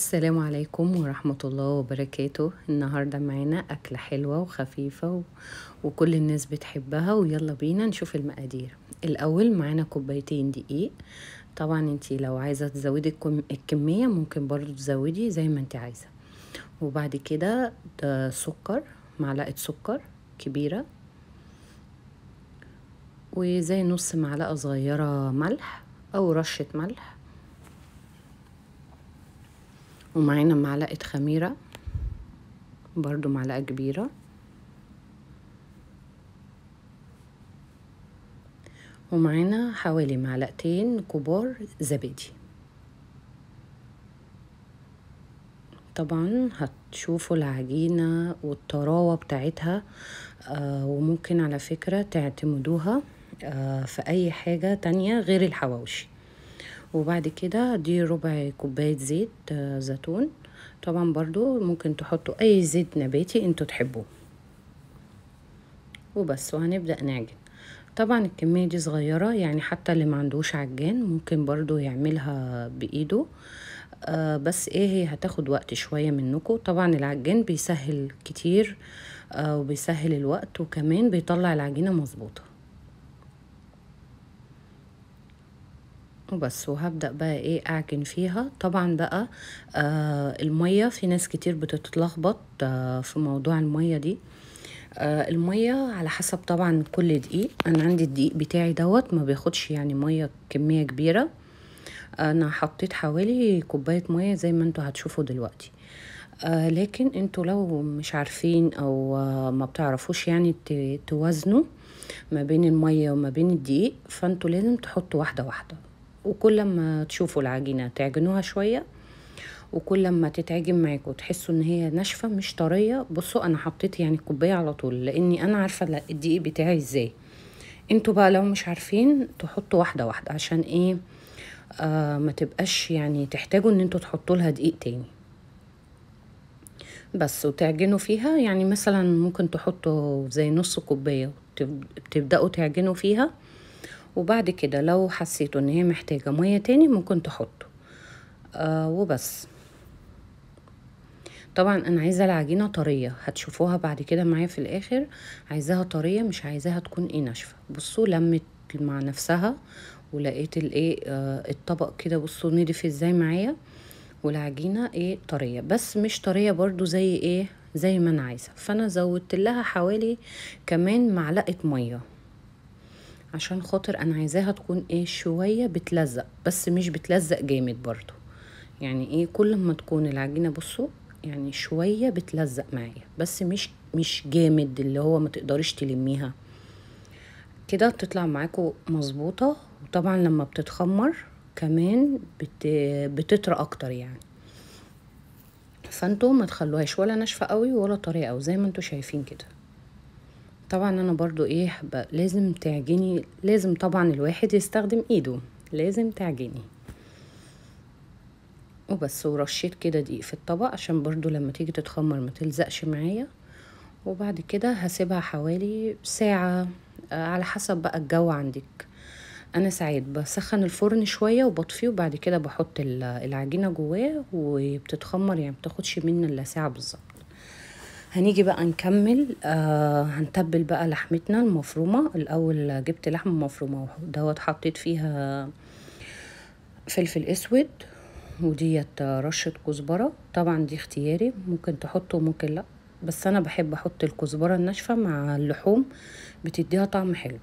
السلام عليكم ورحمة الله وبركاته النهاردة معانا أكلة حلوة وخفيفة و... وكل الناس بتحبها ويلا بينا نشوف المقادير الأول معانا كوبايتين دقيق طبعا انتي لو عايزة تزودي الكمية ممكن برضو تزودي زي ما انتي عايزة وبعد كده ده سكر معلقة سكر كبيرة وزي نص معلقة صغيرة ملح أو رشة ملح ومعانا معلقة خميرة برضو معلقة كبيرة ومعانا حوالي معلقتين كبار زبادي طبعا هتشوفوا العجينة والطراوة بتاعتها آه وممكن على فكرة تعتمدوها آه في أي حاجة تانية غير الحواوشي وبعد كده دي ربع كوباية زيت آه، زيتون طبعا برضو ممكن تحطوا اي زيت نباتي انتوا تحبوه وبس وهنبدأ نعجن طبعا الكمية دي صغيرة يعني حتى اللي ما عندوش عجان ممكن برضو يعملها بإيده آه بس ايه هي هتاخد وقت شوية منكم طبعا العجان بيسهل كتير آه وبيسهل الوقت وكمان بيطلع العجينة مظبوطة وبس وهبدأ بقى ايه اعجن فيها طبعا بقى آه المية في ناس كتير بتتلخبط آه في موضوع المية دي آه المية على حسب طبعا كل دقيق انا عندي الدقيق بتاعي دوت ما بياخدش يعني مية كمية كبيرة انا حطيت حوالي كوباية مية زي ما انتوا هتشوفوا دلوقتي آه لكن انتوا لو مش عارفين او آه ما بتعرفوش يعني توازنوا ما بين المية وما بين الدقيق فانتوا لازم تحطوا واحدة واحدة وكل ما تشوفوا العجينة تعجنوها شوية وكل ما تتعجن معاكم وتحسوا ان هي ناشفه مش طريه بصوا انا حطيت يعني الكوبايه على طول لاني انا عارفه الدقيق بتاعي ازاي انتوا بقى لو مش عارفين تحطوا واحده واحده عشان ايه آه ما تبقاش يعني تحتاجوا ان انتوا تحطوا لها دقيق تاني بس وتعجنوا فيها يعني مثلا ممكن تحطوا زي نص كوبايه تبداوا تعجنوا فيها وبعد كده لو حسيتوا ان هي محتاجة مية تاني ممكن تحطوا آه وبس طبعا انا عايزة العجينة طرية هتشوفوها بعد كده معايا في الاخر عايزاها طرية مش عايزاها تكون ايه ناشفة بصوا لمت مع نفسها ولقيت الايه آه الطبق كده بصوا نضيف ازاي معايا والعجينة ايه طرية بس مش طرية برضو زي ايه زي ما انا عايزة فانا زودت لها حوالي كمان معلقة مية عشان خاطر انا عايزاها تكون ايه شوية بتلزق بس مش بتلزق جامد برضو يعني ايه كل ما تكون العجينة بصوا يعني شوية بتلزق معايا بس مش مش جامد اللي هو ما تقدريش تلميها كده بتطلع معاكم مظبوطة وطبعا لما بتتخمر كمان بت... بتطرى اكتر يعني فانتوا ما تخلوهاش ولا ناشفه قوي ولا طريقه قوي زي ما انتوا شايفين كده طبعا انا برضو ايه لازم تعجني لازم طبعا الواحد يستخدم ايده لازم تعجني وبس ورشيت كده دقيق في الطبق عشان برضو لما تيجي تتخمر ما تلزقش معايا وبعد كده هسيبها حوالي ساعة آه، على حسب بقى الجو عندك انا ساعات بسخن الفرن شوية وبطفيه وبعد كده بحط العجينة جواه وبتتخمر يعني بتاخدش مني الا ساعة بالظبط هنيجي بقى نكمل آه هنتبل بقى لحمتنا المفرومة الأول جبت لحمة مفرومة دوت حطيت فيها فلفل أسود وديت رشة كزبرة طبعا دي اختياري ممكن تحطه ممكن لأ بس أنا بحب أحط الكزبرة الناشفة مع اللحوم بتديها طعم حلو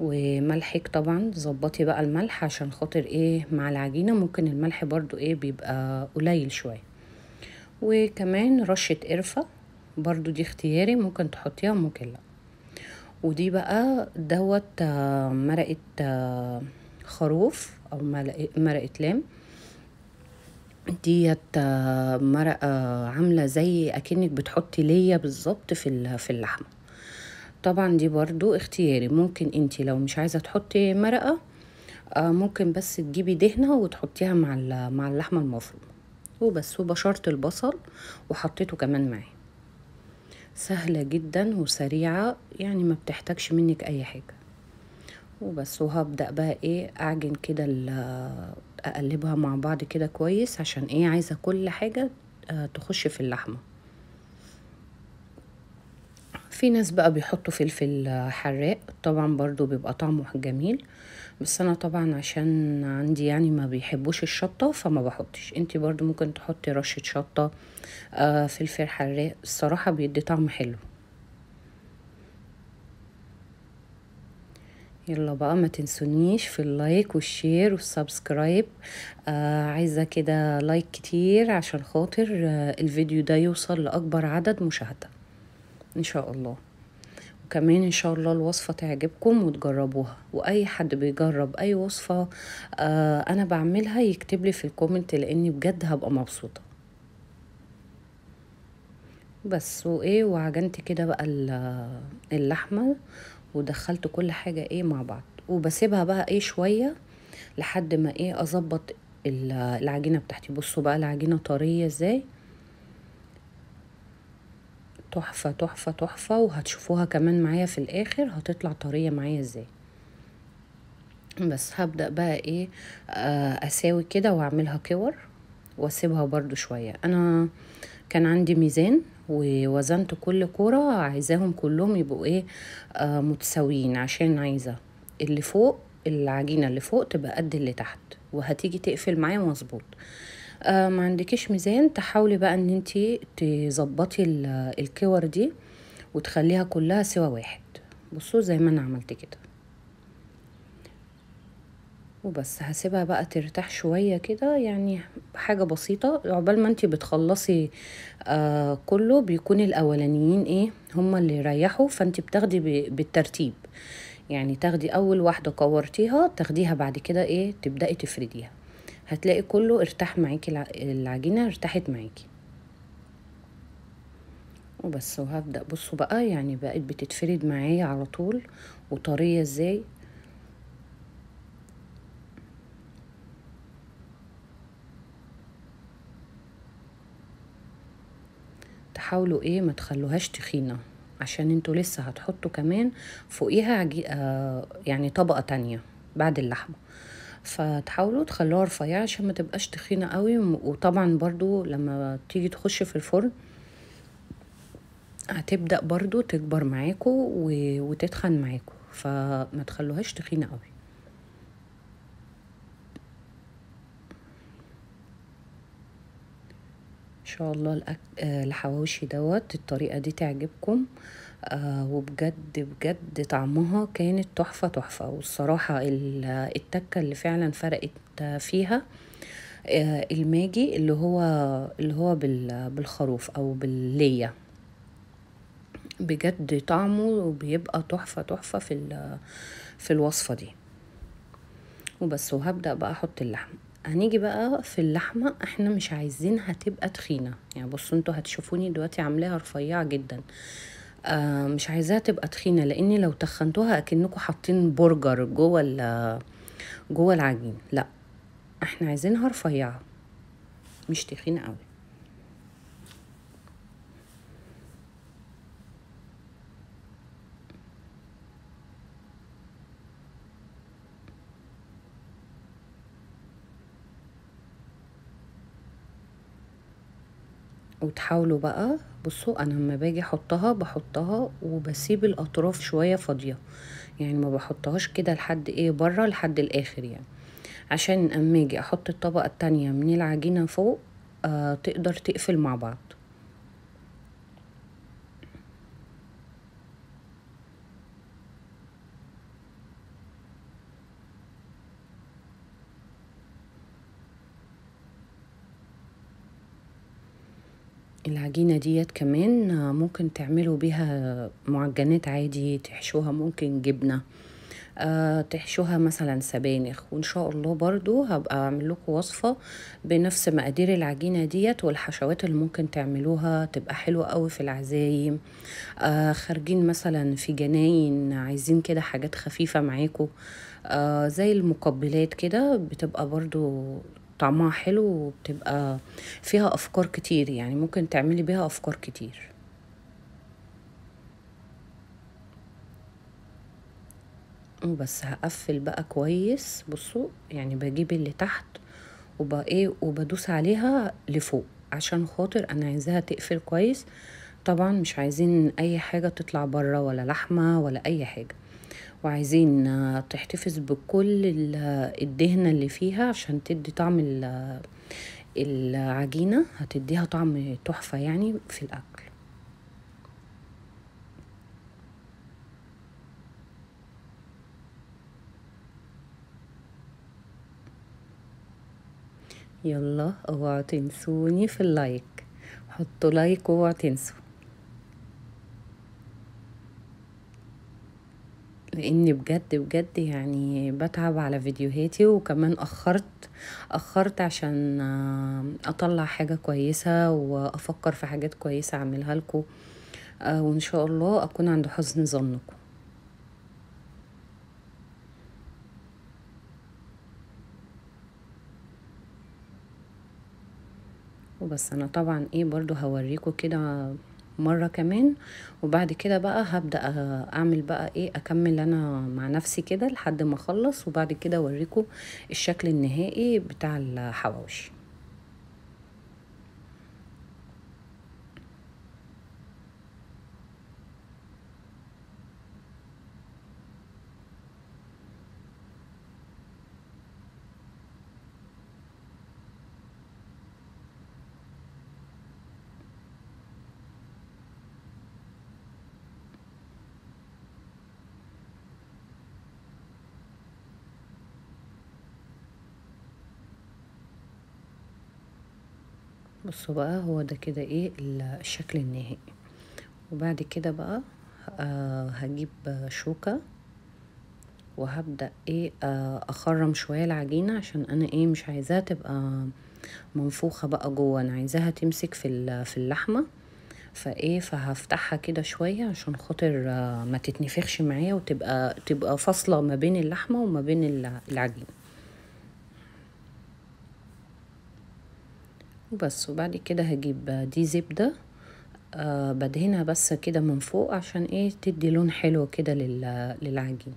وملحك طبعا ظبطي بقى الملح عشان خاطر ايه مع العجينة ممكن الملح برضو ايه بيبقى قليل شوية وكمان رشة قرفة برضو دي اختياري ممكن تحطيها ممكن لا ودي بقى دوت آه، مرقة آه، خروف او مرقة لام ديت آه، مرقة عاملة زي اكنك بتحطي ليا بالظبط في في اللحمة طبعا دي برضو اختياري ممكن انتي لو مش عايزة تحطي مرقة ممكن بس تجيبي دهنة وتحطيها مع مع اللحمة المفرومة سلقته بس وبشرت البصل وحطيته كمان معاه سهلة جدا وسريعة يعني ما بتحتاجش منك اي حاجة وبس وهبدأ بقى ايه اعجن كده اقلبها مع بعض كده كويس عشان ايه عايزة كل حاجة آه، تخش في اللحمة في ناس بقى بيحطوا فلفل حراق طبعا برضو بيبقى طعمه جميل بس انا طبعا عشان عندي يعني ما بيحبوش الشطة فما بحطش انتي برضو ممكن تحطي رشة شطة آه فلفل حراق الصراحة بيدي طعم حلو يلا بقى ما تنسونيش في اللايك والشير والسبسكرايب آه عايزه كده لايك كتير عشان خاطر آه الفيديو ده يوصل لاكبر عدد مشاهده ان شاء الله وكمان ان شاء الله الوصفه تعجبكم وتجربوها واي حد بيجرب اي وصفه آه، انا بعملها يكتب لي في الكومنت لاني بجد هبقى مبسوطه بس وايه وعجنت كده بقى اللحمه ودخلت كل حاجه ايه مع بعض وبسيبها بقى ايه شويه لحد ما ايه اظبط العجينه بتاعتي بصوا بقى العجينه طريه ازاي تحفة تحفة تحفة وهتشوفوها كمان معايا في الاخر هتطلع طرية معايا ازاي بس هبدأ بقى ايه آه، اساوي كده واعملها كور واسيبها برضو شوية انا كان عندي ميزان ووزنت كل كرة عايزاهم كلهم يبقوا ايه آه، متساويين عشان عايزة اللي فوق العجينة اللي فوق تبقى قد اللي تحت وهتيجي تقفل معايا مظبوط آه، ما عندكش ميزان تحاولي بقى ان انتي تظبطي الكور دي وتخليها كلها سوا واحد بصوا زي ما انا عملت كده وبس هسيبها بقى ترتاح شوية كده يعني حاجة بسيطة عقبال ما انتي بتخلصي آه كله بيكون الاولانيين ايه هما اللي ريحوا فانتي بتاخدي بالترتيب يعني تاخدي اول واحدة كورتيها تاخديها بعد كده ايه تبدأي تفرديها هتلاقي كله ارتاح معاكي العجينة ارتاحت معاكي وبس وهبدأ بصوا بقى يعني بقت بتتفرد معايا على طول وطرية ازاي تحاولوا ايه ما تخلوهاش تخينه عشان انتوا لسه هتحطوا كمان فوقيها عجي... آه يعني طبقه تانية بعد اللحمه فتحاولوا تخلوها رفيعة عشان ما تبقاش تخينة قوي وطبعا برضو لما تيجي تخش في الفرن هتبدأ برضو تكبر معاكو وتتخن معاكو فما تخلوهاش تخينة قوي ان شاء الله الحواوشي دوت الطريقة دي تعجبكم آه، وبجد بجد طعمها كانت تحفة تحفة والصراحة التكة اللي فعلا فرقت فيها آه، الماجي اللي هو اللي هو بالخروف او بالليه بجد طعمه بيبقى تحفة تحفة في في الوصفة دي وبس وهبدأ بقى احط اللحمة هنيجي بقى في اللحمة احنا مش عايزينها تبقى تخينة يعني بصوا انتوا هتشوفوني دلوقتي عاملاها رفيعة جدا آه، مش عايزاها تبقى تخينه لاني لو تخنتوها اكنكم حاطين برجر جوه جوه العجين لا احنا عايزينها رفيعه مش تخينه قوي وتحاولوا بقى بصوا انا لما باجي احطها بحطها وبسيب الاطراف شويه فاضيه يعني ما بحطهاش كده لحد ايه بره لحد الاخر يعني عشان اما اجي احط الطبقه التانية من العجينه فوق آه تقدر تقفل مع بعض العجينة ديت كمان ممكن تعملوا بيها معجنات عادي تحشوها ممكن جبنة أه تحشوها مثلا سبانخ وان شاء الله برضو هبقى اعمل لكم وصفة بنفس مقادير العجينة ديت والحشوات اللي ممكن تعملوها تبقى حلوة قوي في العزايم أه خارجين مثلا في جناين عايزين كده حاجات خفيفة معاكم أه زي المقبلات كده بتبقى برضو طعمها حلو وبتبقى فيها افكار كتير يعني ممكن تعملي بيها افكار كتير بس هقفل بقى كويس بصوا يعني بجيب اللي تحت وبقى ايه وبدوس عليها لفوق عشان خاطر انا عايزاها تقفل كويس طبعا مش عايزين اي حاجه تطلع بره ولا لحمه ولا اي حاجه وعايزين آه، تحتفظ بكل آه، الدهنة اللي فيها عشان تدي طعم آه، العجينة هتديها طعم تحفة يعني في الأكل يلا اوعوا تنسوني في اللايك حطوا لايك اوعوا تنسوا لاني بجد بجد يعني بتعب على فيديوهاتي وكمان اخرت اخرت عشان اطلع حاجه كويسه وافكر في حاجات كويسه اعملها لكم آه، وان شاء الله اكون عند حسن ظنكم وبس انا طبعا ايه برضو هوريكم كده مرة كمان وبعد كده بقى هبدأ اعمل بقى ايه اكمل انا مع نفسي كده لحد ما اخلص وبعد كده اوريكم الشكل النهائي بتاع الحواوشي بصوا بقى هو ده كده ايه الشكل النهائي وبعد كده بقى آه، هجيب شوكة وهبدأ ايه آه، اخرم شوية العجينة عشان انا ايه مش عايزاها تبقى منفوخة بقى جوه انا عايزاها تمسك في في اللحمة فايه فهفتحها كده شوية عشان خاطر آه، ما تتنفخش معايا وتبقى تبقى فاصلة ما بين اللحمة وما بين العجينة وبس وبعد كده هجيب دي زبدة آه بدهنها بس كده من فوق عشان ايه تدي لون حلو كده للعجين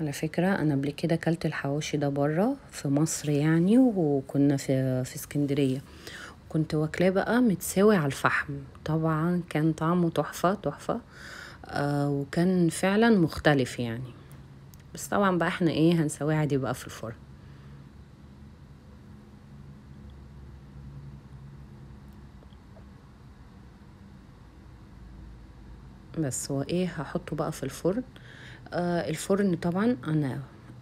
على فكرة أنا قبل كده أكلت الحواوشي ده برا في مصر يعني وكنا في, في اسكندرية كنت واكلاه بقى متساوي على الفحم طبعا كان طعمه تحفة تحفة آه وكان فعلا مختلف يعني بس طبعا بقى احنا ايه هنسويه عادي بقى في الفرن بس هو ايه هحطه بقى في الفرن آه، الفرن طبعا انا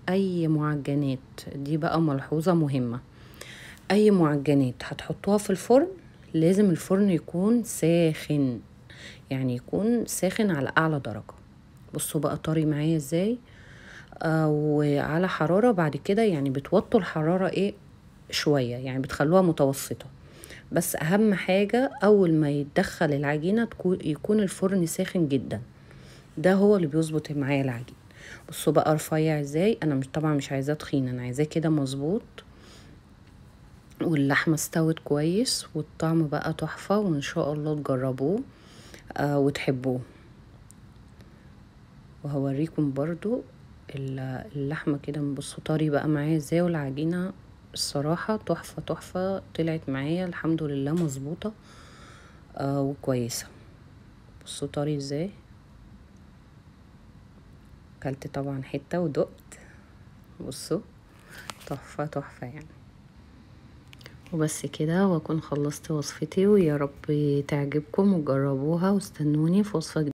اي معجنات دي بقى ملحوظة مهمة اي معجنات هتحطوها في الفرن لازم الفرن يكون ساخن يعني يكون ساخن على اعلى درجة بصوا بقى طري معايا ازاي آه، وعلى حرارة بعد كده يعني بتوطوا الحرارة ايه شوية يعني بتخلوها متوسطة بس اهم حاجة اول ما يتدخل العجينة يكون الفرن ساخن جداً ده هو اللي بيظبط معايا العجين بصوا بقى رفيع ازاي انا مش طبعا مش عايزاه تخين انا عايزاه كده مظبوط واللحمه استوت كويس والطعم بقى تحفه وان شاء الله تجربوه آه وتحبوه وهوريكم برضو اللحمه كده بصوا طري بقى معايا ازاي والعجينه الصراحه تحفه تحفه طلعت معايا الحمد لله مظبوطه آه وكويسه بصوا طري ازاي اكلت طبعا حته ودقت بصوا تحفه تحفه يعني وبس كده واكون خلصت وصفتي ويا رب تعجبكم وجربوها واستنوني في وصفه جديدة.